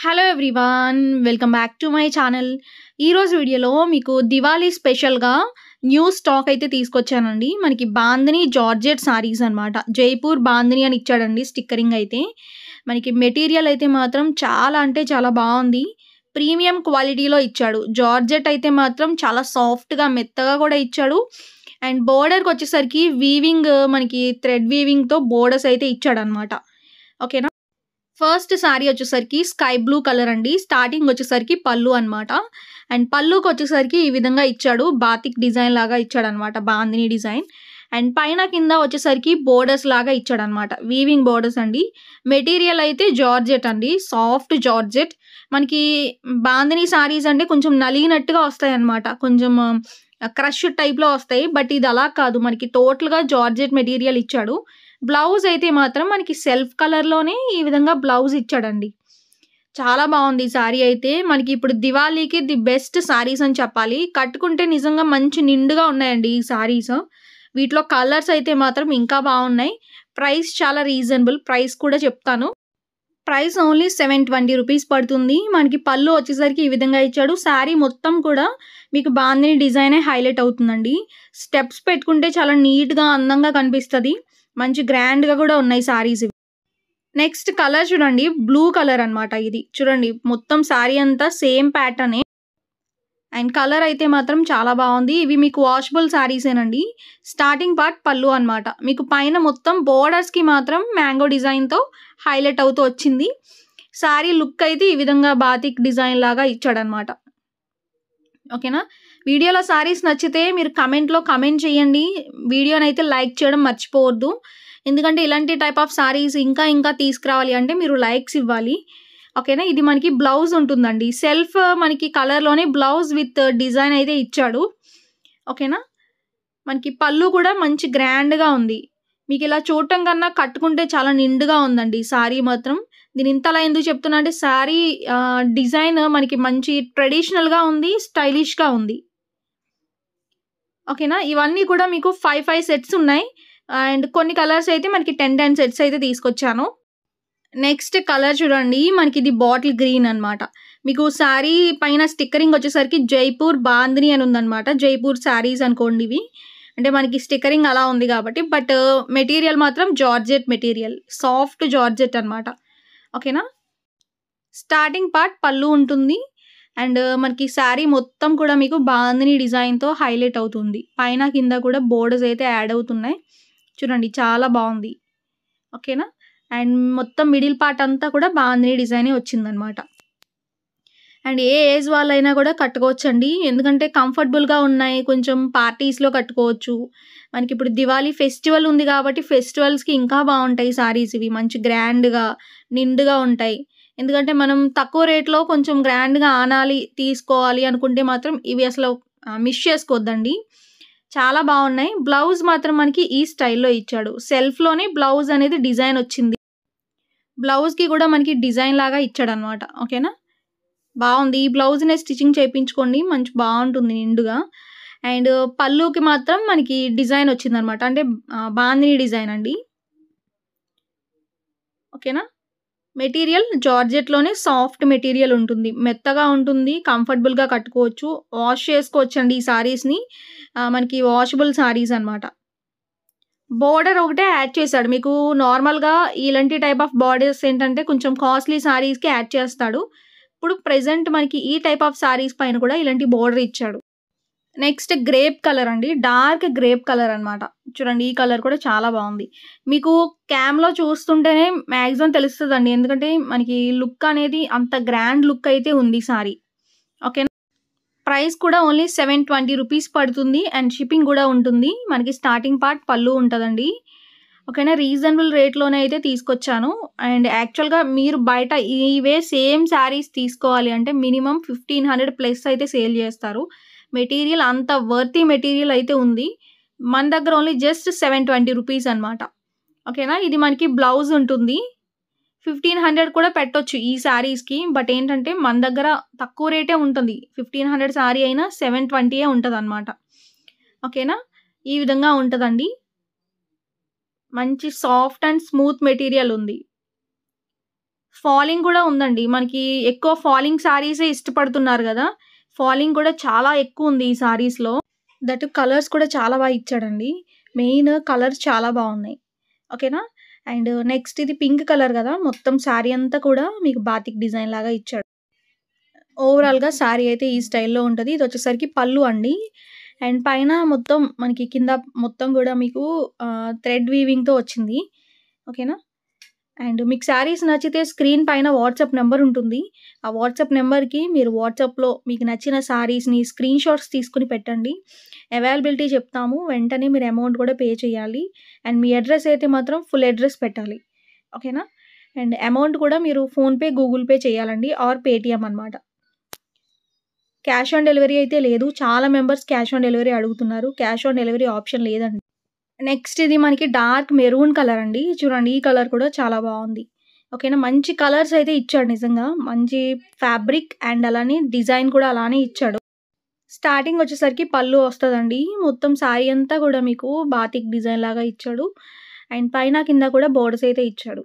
hello everyone welcome back to my channel ఈరోజు వీడియోలో మీకు దివాళీ స్పెషల్గా న్యూ స్టాక్ అయితే తీసుకొచ్చానండి మనకి బాందిని జార్జెట్ సారీస్ అనమాట జైపూర్ బాందిని అని ఇచ్చాడండి స్టిక్కరింగ్ అయితే మనకి మెటీరియల్ అయితే మాత్రం చాలా అంటే చాలా బాగుంది ప్రీమియం క్వాలిటీలో ఇచ్చాడు జార్జెట్ అయితే మాత్రం చాలా సాఫ్ట్గా మెత్తగా కూడా ఇచ్చాడు అండ్ బోర్డర్కి వచ్చేసరికి వీవింగ్ మనకి థ్రెడ్ వీవింగ్తో బోర్డర్స్ అయితే ఇచ్చాడనమాట ఓకేనా ఫస్ట్ శారీ వచ్చేసరికి స్కై బ్లూ కలర్ అండి స్టార్టింగ్ వచ్చేసరికి పళ్ళు అనమాట అండ్ పళ్ళుకి వచ్చేసరికి ఈ విధంగా ఇచ్చాడు బాతిక్ డిజైన్ లాగా ఇచ్చాడు అనమాట బాందిని డిజైన్ అండ్ పైన కింద వచ్చేసరికి బోర్డర్స్ లాగా అనమాట వీవింగ్ బోర్డర్స్ అండి మెటీరియల్ అయితే జార్జెట్ అండి సాఫ్ట్ జార్జెట్ మనకి బాందిని శారీస్ అంటే కొంచెం నలిగినట్టుగా వస్తాయి అన్నమాట కొంచెం క్రష్ టైప్లో వస్తాయి బట్ ఇది అలా కాదు మనకి టోటల్గా జార్జెట్ మెటీరియల్ ఇచ్చాడు బ్లౌజ్ అయితే మాత్రం మనకి సెల్ఫ్ కలర్లోనే ఈ విధంగా బ్లౌజ్ ఇచ్చాడండి చాలా బాగుంది ఈ శారీ అయితే మనకి ఇప్పుడు దివాళీకి ది బెస్ట్ శారీస్ అని చెప్పాలి కట్టుకుంటే నిజంగా మంచి నిండుగా ఉన్నాయండి ఈ శారీస్ వీటిలో కలర్స్ అయితే మాత్రం ఇంకా బాగున్నాయి ప్రైస్ చాలా రీజనబుల్ ప్రైస్ కూడా చెప్తాను price only seven twenty rupees పడుతుంది మనకి పళ్ళు వచ్చేసరికి ఈ విధంగా ఇచ్చాడు శారీ మొత్తం కూడా మీకు బాగుంది డిజైనే హైలైట్ అవుతుందండి స్టెప్స్ పెట్టుకుంటే చాలా నీట్గా అందంగా కనిపిస్తుంది మంచి గ్రాండ్గా కూడా ఉన్నాయి శారీస్ నెక్స్ట్ కలర్ చూడండి బ్లూ కలర్ అనమాట ఇది చూడండి మొత్తం శారీ అంతా సేమ్ ప్యాటర్నే అండ్ కలర్ అయితే మాత్రం చాలా బాగుంది ఇవి మీకు వాషబుల్ శారీసేనండి స్టార్టింగ్ పార్ట్ పళ్ళు అనమాట మీకు పైన మొత్తం బోర్డర్స్కి మాత్రం మ్యాంగో డిజైన్తో హైలైట్ అవుతూ వచ్చింది శారీ లుక్ అయితే ఈ విధంగా బాతిక్ డిజైన్ లాగా ఇచ్చాడనమాట ఓకేనా వీడియోలో శారీస్ నచ్చితే మీరు కమెంట్లో కమెంట్ చేయండి వీడియోని అయితే లైక్ చేయడం మర్చిపోవద్దు ఎందుకంటే ఇలాంటి టైప్ ఆఫ్ శారీస్ ఇంకా ఇంకా తీసుకురావాలి అంటే మీరు లైక్స్ ఇవ్వాలి ఓకేనా ఇది మనకి బ్లౌజ్ ఉంటుందండి సెల్ఫ్ మనకి కలర్లోనే బ్లౌజ్ విత్ డిజైన్ అయితే ఇచ్చాడు ఓకేనా మనకి పళ్ళు కూడా మంచి గ్రాండ్గా ఉంది మీకు ఇలా చూడటం కన్నా కట్టుకుంటే చాలా నిండుగా ఉందండి శారీ మాత్రం నేను ఇంతలా ఎందుకు చెప్తున్నా అంటే శారీ డిజైన్ మనకి మంచి ట్రెడిషనల్గా ఉంది స్టైలిష్గా ఉంది ఓకేనా ఇవన్నీ కూడా మీకు ఫైవ్ ఫైవ్ సెట్స్ ఉన్నాయి అండ్ కొన్ని కలర్స్ అయితే మనకి టెన్ టెన్ సెట్స్ అయితే తీసుకొచ్చాను నెక్స్ట్ కలర్ చూడండి మనకి ఇది బాటిల్ గ్రీన్ అనమాట మీకు శారీ పైన స్టిక్కరింగ్ వచ్చేసరికి జైపూర్ బాంద్ని అని అనమాట జైపూర్ శారీస్ అనుకోండి ఇవి అంటే మనకి స్టిక్కరింగ్ అలా ఉంది కాబట్టి బట్ మెటీరియల్ uh, మాత్రం జార్జెట్ మెటీరియల్ సాఫ్ట్ జార్జెట్ అనమాట ఓకేనా స్టార్టింగ్ పార్ట్ పళ్ళు ఉంటుంది అండ్ uh, మనకి శారీ మొత్తం కూడా మీకు బాందిని డిజైన్తో హైలైట్ అవుతుంది పైన కింద కూడా బోర్డర్స్ అయితే యాడ్ అవుతున్నాయి చూడండి చాలా బాగుంది ఓకేనా అండ్ మొత్తం మిడిల్ పార్ట్ అంతా కూడా డిజైన్ డిజైనే అనమాట అండ్ ఏ ఏజ్ వాళ్ళైనా కూడా కట్టుకోవచ్చండి ఎందుకంటే కంఫర్టబుల్గా ఉన్నాయి కొంచెం పార్టీస్లో కట్టుకోవచ్చు మనకి ఇప్పుడు దివాళీ ఫెస్టివల్ ఉంది కాబట్టి ఫెస్టివల్స్కి ఇంకా బాగుంటాయి సారీస్ ఇవి మంచి గ్రాండ్గా నిండుగా ఉంటాయి ఎందుకంటే మనం తక్కువ రేట్లో కొంచెం గ్రాండ్గా ఆనాలి తీసుకోవాలి అనుకుంటే మాత్రం ఇవి అసలు మిస్ చేసుకోవద్దండి చాలా బాగున్నాయి బ్లౌజ్ మాత్రం మనకి ఈ స్టైల్లో ఇచ్చాడు సెల్ఫ్లోనే బ్లౌజ్ అనేది డిజైన్ వచ్చింది బ్లౌజ్కి కూడా మనకి డిజైన్ లాగా ఇచ్చాడు అనమాట ఓకేనా బాగుంది ఈ బ్లౌజ్ని స్టిచ్చింగ్ చేయించుకోండి మంచి బాగుంటుంది నిండుగా అండ్ పళ్ళుకి మాత్రం మనకి డిజైన్ వచ్చింది అనమాట అంటే బాంధిని డిజైన్ అండి ఓకేనా మెటీరియల్ జార్జెట్లోనే సాఫ్ట్ మెటీరియల్ ఉంటుంది మెత్తగా ఉంటుంది కంఫర్టబుల్గా కట్టుకోవచ్చు వాష్ చేసుకోవచ్చు అండి ఈ శారీస్ని మనకి వాషబుల్ శారీస్ అనమాట బోర్డర్ ఒకటే యాడ్ చేశాడు మీకు నార్మల్గా ఇలాంటి టైప్ ఆఫ్ బార్డర్స్ ఏంటంటే కొంచెం కాస్ట్లీ శారీస్కి యాడ్ చేస్తాడు ఇప్పుడు ప్రజెంట్ మనకి ఈ టైప్ ఆఫ్ శారీస్ పైన కూడా ఇలాంటి బోర్డర్ ఇచ్చాడు నెక్స్ట్ గ్రేప్ కలర్ అండి డార్క్ గ్రేప్ కలర్ అనమాట చూడండి ఈ కలర్ కూడా చాలా బాగుంది మీకు క్యామ్లో చూస్తుంటేనే మ్యాక్సిమం తెలుస్తుందండి ఎందుకంటే మనకి లుక్ అనేది అంత గ్రాండ్ లుక్ అయితే ఉంది సారీ ఓకే ప్రైస్ కూడా ఓన్లీ సెవెన్ ట్వంటీ రూపీస్ పడుతుంది అండ్ షిప్పింగ్ కూడా ఉంటుంది మనకి స్టార్టింగ్ పార్ట్ పళ్ళు ఉంటుందండి ఓకేనా రీజనబుల్ రేట్లోనే అయితే తీసుకొచ్చాను అండ్ యాక్చువల్గా మీరు బయట ఇవే సేమ్ శారీస్ తీసుకోవాలి అంటే మినిమం ఫిఫ్టీన్ హండ్రెడ్ ప్లస్ అయితే సేల్ చేస్తారు మెటీరియల్ అంత వర్తీ మెటీరియల్ అయితే ఉంది మన దగ్గర only just seven twenty rupees అనమాట ఓకేనా ఇది మనకి బ్లౌజ్ ఉంటుంది ఫిఫ్టీన్ హండ్రెడ్ కూడా పెట్టొచ్చు ఈ శారీస్కి బట్ ఏంటంటే మన దగ్గర తక్కువ రేటే ఉంటుంది ఫిఫ్టీన్ హండ్రెడ్ శారీ అయినా సెవెన్ ట్వంటీయే ఉంటుంది అనమాట ఓకేనా ఈ విధంగా ఉంటుందండి మంచి సాఫ్ట్ అండ్ స్మూత్ మెటీరియల్ ఉంది ఫాలింగ్ కూడా ఉందండి మనకి ఎక్కువ ఫాలింగ్ శారీసే ఇష్టపడుతున్నారు కదా ఫాలింగ్ కూడా చాలా ఎక్కువ ఉంది ఈ శారీస్లో దట్ కలర్స్ కూడా చాలా బాగా ఇచ్చాడండి మెయిన్ కలర్స్ చాలా బాగున్నాయి ఓకేనా అండ్ నెక్స్ట్ ఇది పింక్ కలర్ కదా మొత్తం శారీ అంతా కూడా మీకు బాతిక్ డిజైన్ లాగా ఇచ్చాడు ఓవరాల్గా శారీ అయితే ఈ స్టైల్లో ఉంటుంది ఇది వచ్చేసరికి పళ్ళు అండి అండ్ పైన మొత్తం మనకి కింద మొత్తం కూడా మీకు థ్రెడ్ వీవింగ్తో వచ్చింది ఓకేనా అండ్ మీకు శారీస్ నచ్చితే స్క్రీన్ పైన వాట్సాప్ నెంబర్ ఉంటుంది ఆ వాట్సాప్ నెంబర్కి మీరు వాట్సాప్లో మీకు నచ్చిన శారీస్ని స్క్రీన్ షాట్స్ తీసుకుని పెట్టండి అవైలబిలిటీ చెప్తాము వెంటనే మీరు అమౌంట్ కూడా పే చేయాలి అండ్ మీ అడ్రస్ అయితే మాత్రం ఫుల్ అడ్రస్ పెట్టాలి ఓకేనా అండ్ అమౌంట్ కూడా మీరు ఫోన్పే గూగుల్ పే చేయాలండి ఆర్ పేటిఎం అనమాట క్యాష్ ఆన్ డెలివరీ అయితే లేదు చాలా మెంబర్స్ క్యాష్ ఆన్ డెలివరీ అడుగుతున్నారు క్యాష్ ఆన్ డెలివరీ ఆప్షన్ లేదండి నెక్స్ట్ ఇది మనకి డార్క్ మెరూన్ కలర్ అండి చూడండి ఈ కలర్ కూడా చాలా బాగుంది ఓకేనా మంచి కలర్స్ అయితే ఇచ్చాడు నిజంగా మంచి ఫ్యాబ్రిక్ అండ్ అలానే డిజైన్ కూడా అలానే ఇచ్చాడు స్టార్టింగ్ వచ్చేసరికి పళ్ళు వస్తుందండి మొత్తం సారీ అంతా కూడా మీకు బాతిక్ డిజైన్ లాగా ఇచ్చాడు అండ్ పైన కింద కూడా బోర్డర్స్ అయితే ఇచ్చాడు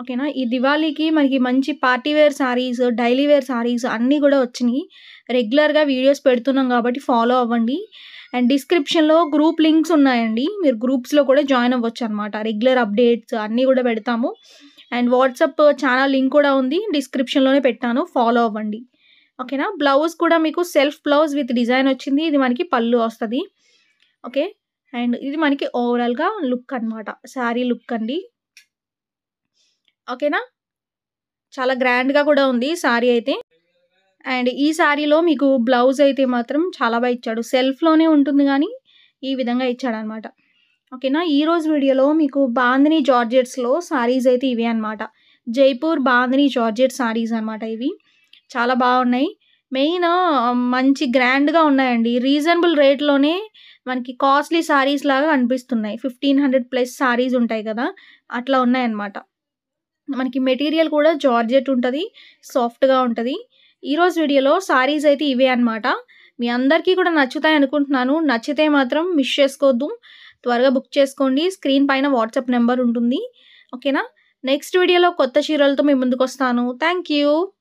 ఓకేనా ఈ దివాళీకి మనకి మంచి party wear saris daily wear saris అన్నీ కూడా వచ్చినాయి రెగ్యులర్గా వీడియోస్ పెడుతున్నాం కాబట్టి ఫాలో అవ్వండి అండ్ డిస్క్రిప్షన్లో గ్రూప్ లింక్స్ ఉన్నాయండి మీరు గ్రూప్స్లో కూడా జాయిన్ అవ్వచ్చు అనమాట రెగ్యులర్ అప్డేట్స్ అన్నీ కూడా పెడతాము అండ్ వాట్సాప్ ఛానల్ లింక్ కూడా ఉంది డిస్క్రిప్షన్లోనే పెట్టాను ఫాలో అవ్వండి ఓకేనా బ్లౌజ్ కూడా మీకు సెల్ఫ్ బ్లౌజ్ విత్ డిజైన్ వచ్చింది ఇది మనకి పళ్ళు వస్తుంది ఓకే అండ్ ఇది మనకి ఓవరాల్గా లుక్ అనమాట శారీ లుక్ అండి ఓకేనా చాలా గ్రాండ్గా కూడా ఉంది శారీ అయితే అండ్ ఈ శారీలో మీకు బ్లౌజ్ అయితే మాత్రం చాలా బాగా ఇచ్చాడు సెల్ఫ్లోనే ఉంటుంది కానీ ఈ విధంగా ఇచ్చాడనమాట ఓకేనా ఈరోజు వీడియోలో మీకు బాంధిని జార్జెట్స్లో శారీస్ అయితే ఇవే అనమాట జైపూర్ బాందిని జార్జెట్ శారీస్ అనమాట ఇవి చాలా బాగున్నాయి మెయిన్ మంచి గ్రాండ్గా ఉన్నాయండి రీజనబుల్ రేట్లోనే మనకి కాస్ట్లీ శారీస్ లాగా అనిపిస్తున్నాయి ఫిఫ్టీన్ హండ్రెడ్ ప్లస్ శారీస్ ఉంటాయి కదా అట్లా ఉన్నాయన్నమాట మనకి మెటీరియల్ కూడా జార్జెట్ ఉంటుంది సాఫ్ట్గా ఉంటుంది ఈరోజు వీడియోలో సారీస్ అయితే ఇవే అనమాట మీ అందరికీ కూడా నచ్చుతాయి అనుకుంటున్నాను నచ్చితే మాత్రం మిస్ చేసుకోవద్దు త్వరగా బుక్ చేసుకోండి స్క్రీన్ పైన వాట్సాప్ నెంబర్ ఉంటుంది ఓకేనా నెక్స్ట్ వీడియోలో కొత్త చీరలతో మీ ముందుకు వస్తాను థ్యాంక్